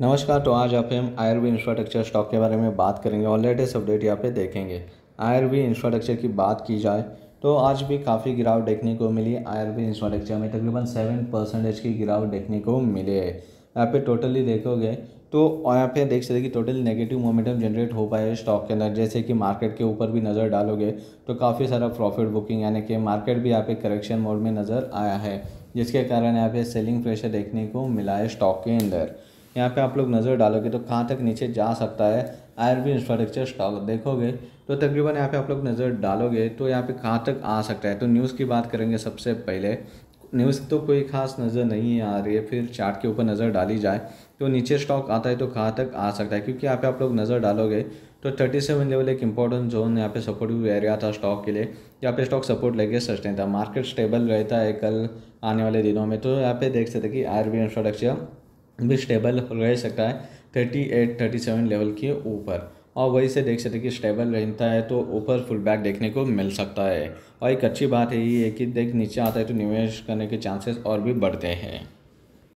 नमस्कार तो आज आप हम आई वी इंफ्रास्ट्रक्चर स्टॉक के बारे में बात करेंगे और लेटेस्ट अपडेट यहाँ पे देखेंगे आई वी इंफ्रास्ट्रक्चर की बात की जाए तो आज भी काफ़ी गिरावट देखने को मिली आई वी इंफ्रास्ट्रक्चर में तकरीबन सेवन परसेंटेज की गिरावट देखने को मिले है यहाँ पे टोटली देखोगे तो यहाँ पे देख सकते कि टोटल नेगेटिव मोमेंटम जनरेट हो पाए स्टॉक के अंदर जैसे कि मार्केट के ऊपर भी नज़र डालोगे तो काफ़ी सारा प्रॉफिट बुकिंग यानी कि मार्केट भी यहाँ पे करेक्शन मोड में नज़र आया है जिसके कारण यहाँ पे सेलिंग प्रेशर देखने को मिला है स्टॉक के अंदर यहाँ पे आप लोग नज़र डालोगे तो कहाँ तक नीचे जा सकता है आईआरबी इंफ्रास्ट्रक्चर स्टॉक देखोगे तो तकरीबन यहाँ पे आप लोग नज़र डालोगे तो यहाँ पे कहाँ तक आ सकता है तो न्यूज़ की बात करेंगे सबसे पहले न्यूज़ तो कोई खास नज़र नहीं आ रही है फिर चार्ट के ऊपर नज़र डाली जाए तो नीचे स्टॉक आता है तो कहाँ तक आ सकता है क्योंकि यहाँ पे आप लोग नज़र डालोगे तो 37 लेवल एक इंपॉर्टेंट जोन यहाँ पे सपोर्टिव एरिया था स्टॉक के लिए यहाँ पे स्टॉक सपोर्ट लेके सस्टेन था मार्केट स्टेबल रहता है कल आने वाले दिनों में तो यहाँ पे देख सकते कि आर बी इंफ्रास्ट्रक्चर भी स्टेबल रह सकता है thirty eight thirty seven level के ऊपर और वहीं से देख सकते कि स्टेबल रहता है तो ऊपर फुल बैक देखने को मिल सकता है और एक अच्छी बात यही है कि देख नीचे आता है तो निवेश करने के चांसेस और भी बढ़ते हैं